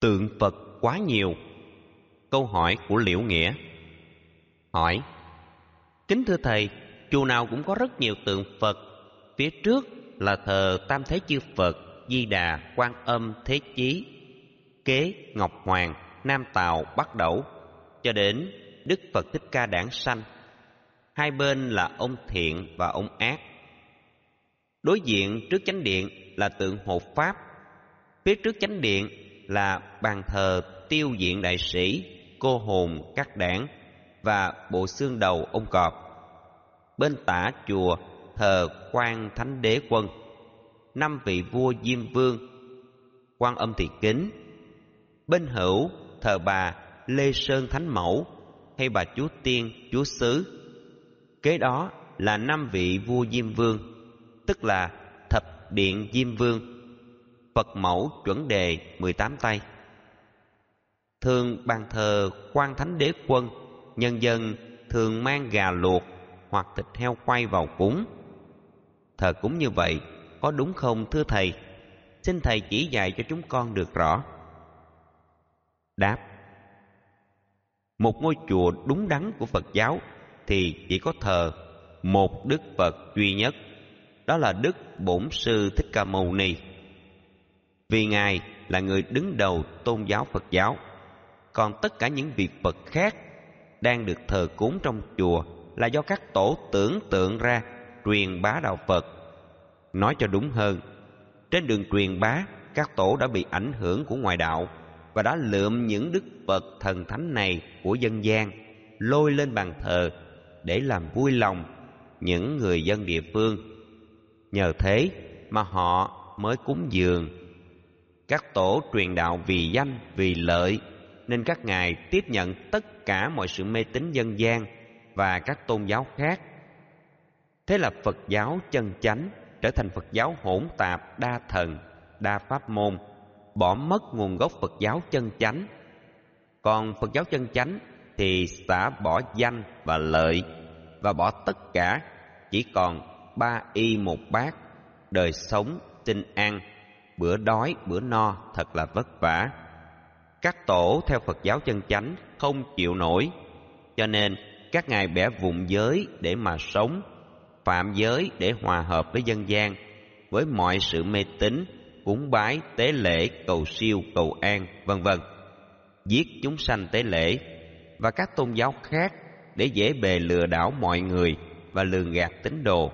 tượng phật quá nhiều câu hỏi của liễu nghĩa hỏi kính thưa thầy chùa nào cũng có rất nhiều tượng phật phía trước là thờ tam thế chư phật di đà quan âm thế chí kế ngọc hoàng nam tào bắc đẩu cho đến đức phật thích ca đản sanh hai bên là ông thiện và ông ác đối diện trước chánh điện là tượng hộ pháp phía trước chánh điện là bàn thờ tiêu diện đại sĩ, cô hồn các đảng và bộ xương đầu ông cọp. Bên tả chùa thờ quan thánh đế quân, năm vị vua Diêm Vương, quan âm thị kính. Bên hữu thờ bà Lê Sơn Thánh Mẫu hay bà Chúa Tiên, Chúa Sứ. Kế đó là năm vị vua Diêm Vương, tức là thập điện Diêm Vương Phật mẫu chuẩn đề 18 tay Thường bàn thờ quan thánh đế quân Nhân dân thường mang gà luộc hoặc thịt heo quay vào cúng Thờ cúng như vậy có đúng không thưa thầy? Xin thầy chỉ dạy cho chúng con được rõ Đáp Một ngôi chùa đúng đắn của Phật giáo Thì chỉ có thờ một Đức Phật duy nhất Đó là Đức Bổn Sư Thích Ca Mâu Ni vì ngài là người đứng đầu tôn giáo Phật giáo. Còn tất cả những việc Phật khác đang được thờ cúng trong chùa là do các tổ tưởng tượng ra truyền bá đạo Phật. Nói cho đúng hơn, trên đường truyền bá, các tổ đã bị ảnh hưởng của ngoại đạo và đã lượm những đức Phật thần thánh này của dân gian lôi lên bàn thờ để làm vui lòng những người dân địa phương. Nhờ thế mà họ mới cúng dường các tổ truyền đạo vì danh vì lợi nên các ngài tiếp nhận tất cả mọi sự mê tín dân gian và các tôn giáo khác thế là phật giáo chân chánh trở thành phật giáo hỗn tạp đa thần đa pháp môn bỏ mất nguồn gốc phật giáo chân chánh còn phật giáo chân chánh thì xả bỏ danh và lợi và bỏ tất cả chỉ còn ba y một bát đời sống tinh an bữa đói bữa no thật là vất vả các tổ theo phật giáo chân chánh không chịu nổi cho nên các ngài bẻ vùng giới để mà sống phạm giới để hòa hợp với dân gian với mọi sự mê tín cúng bái tế lễ cầu siêu cầu an vân vân giết chúng sanh tế lễ và các tôn giáo khác để dễ bề lừa đảo mọi người và lường gạt tín đồ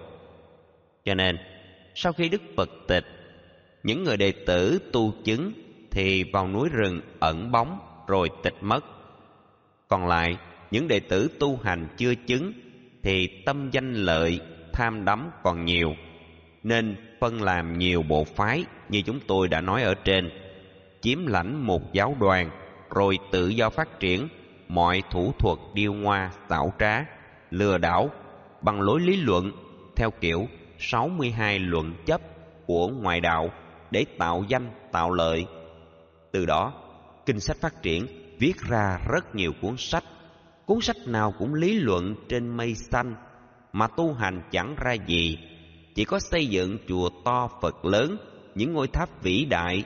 cho nên sau khi đức phật tịch những người đệ tử tu chứng thì vào núi rừng ẩn bóng rồi tịch mất. Còn lại, những đệ tử tu hành chưa chứng thì tâm danh lợi, tham đắm còn nhiều, nên phân làm nhiều bộ phái như chúng tôi đã nói ở trên, chiếm lãnh một giáo đoàn rồi tự do phát triển mọi thủ thuật điêu ngoa, xảo trá, lừa đảo bằng lối lý luận theo kiểu 62 luận chấp của ngoại đạo để tạo danh, tạo lợi. Từ đó, kinh sách phát triển viết ra rất nhiều cuốn sách. Cuốn sách nào cũng lý luận trên mây xanh mà tu hành chẳng ra gì, chỉ có xây dựng chùa to Phật lớn, những ngôi tháp vĩ đại.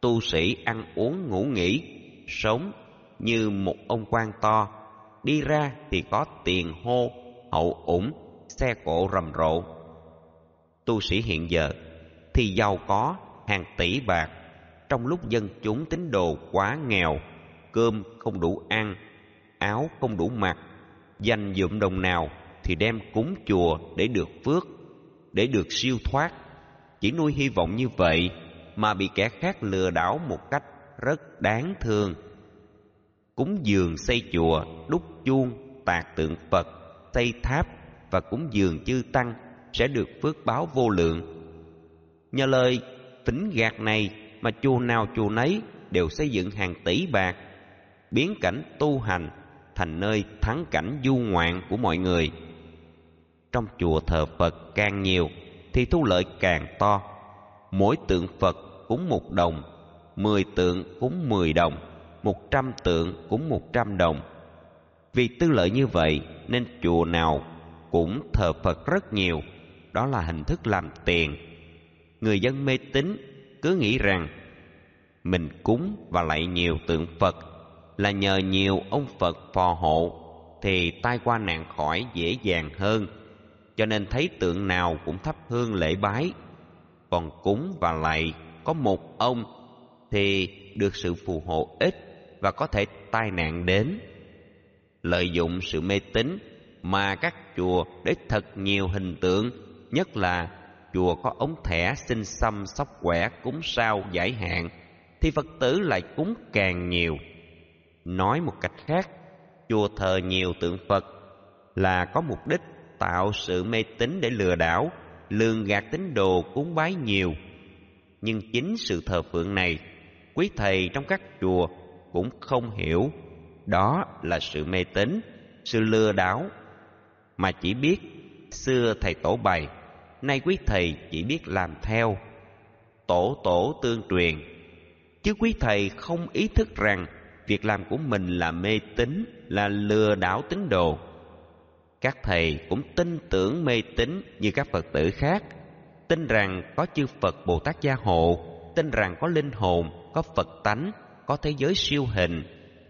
Tu sĩ ăn uống ngủ nghỉ, sống như một ông quan to, đi ra thì có tiền hô, hậu ủng, xe cộ rầm rộ. Tu sĩ hiện giờ thì giàu có hàng tỷ bạc trong lúc dân chúng tín đồ quá nghèo cơm không đủ ăn áo không đủ mặc dành dụm đồng nào thì đem cúng chùa để được phước để được siêu thoát chỉ nuôi hy vọng như vậy mà bị kẻ khác lừa đảo một cách rất đáng thương cúng dường xây chùa đúc chuông tạc tượng phật xây tháp và cúng dường chư tăng sẽ được phước báo vô lượng Nhờ lời tính gạt này mà chùa nào chùa nấy đều xây dựng hàng tỷ bạc, biến cảnh tu hành thành nơi thắng cảnh du ngoạn của mọi người. Trong chùa thờ Phật càng nhiều thì thu lợi càng to. Mỗi tượng Phật cúng một đồng, mười tượng cúng mười đồng, một trăm tượng cúng một trăm đồng. Vì tư lợi như vậy nên chùa nào cũng thờ Phật rất nhiều. Đó là hình thức làm tiền người dân mê tín cứ nghĩ rằng mình cúng và lạy nhiều tượng Phật là nhờ nhiều ông Phật phò hộ thì tai qua nạn khỏi dễ dàng hơn cho nên thấy tượng nào cũng thắp hương lễ bái còn cúng và lạy có một ông thì được sự phù hộ ít và có thể tai nạn đến lợi dụng sự mê tín mà các chùa để thật nhiều hình tượng nhất là chùa có ống thẻ xin xăm sóc quẻ cúng sao giải hạn thì phật tử lại cúng càng nhiều nói một cách khác chùa thờ nhiều tượng phật là có mục đích tạo sự mê tín để lừa đảo lường gạt tín đồ cúng bái nhiều nhưng chính sự thờ phượng này quý thầy trong các chùa cũng không hiểu đó là sự mê tín sự lừa đảo mà chỉ biết xưa thầy tổ bày nay quý thầy chỉ biết làm theo tổ tổ tương truyền chứ quý thầy không ý thức rằng việc làm của mình là mê tín là lừa đảo tín đồ các thầy cũng tin tưởng mê tín như các phật tử khác tin rằng có chư phật bồ tát gia hộ tin rằng có linh hồn có phật tánh có thế giới siêu hình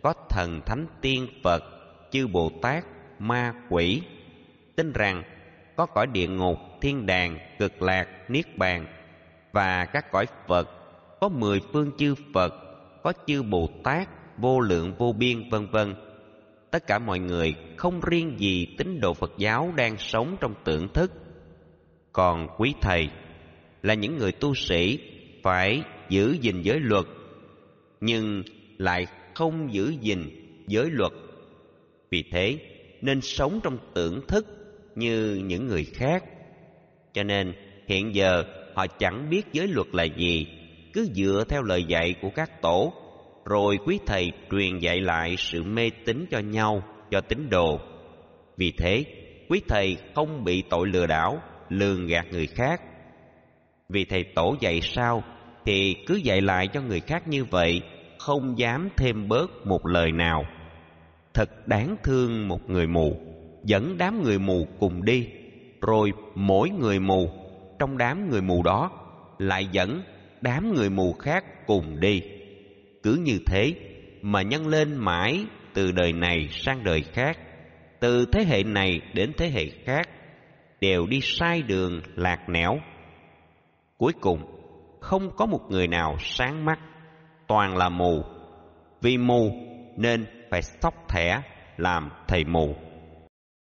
có thần thánh tiên phật chư bồ tát ma quỷ tin rằng có cõi địa ngục, thiên đàng, cực lạc, niết bàn và các cõi Phật, có mười phương chư Phật, có chư Bồ Tát, vô lượng vô biên vân vân. Tất cả mọi người không riêng gì tín đồ Phật giáo đang sống trong tưởng thức. Còn quý thầy là những người tu sĩ phải giữ gìn giới luật nhưng lại không giữ gìn giới luật. Vì thế nên sống trong tưởng thức như những người khác cho nên hiện giờ họ chẳng biết giới luật là gì cứ dựa theo lời dạy của các tổ rồi quý thầy truyền dạy lại sự mê tín cho nhau cho tín đồ vì thế quý thầy không bị tội lừa đảo lường gạt người khác vì thầy tổ dạy sao thì cứ dạy lại cho người khác như vậy không dám thêm bớt một lời nào thật đáng thương một người mù dẫn đám người mù cùng đi rồi mỗi người mù trong đám người mù đó lại dẫn đám người mù khác cùng đi cứ như thế mà nhân lên mãi từ đời này sang đời khác từ thế hệ này đến thế hệ khác đều đi sai đường lạc nẻo cuối cùng không có một người nào sáng mắt toàn là mù vì mù nên phải sóc thẻ làm thầy mù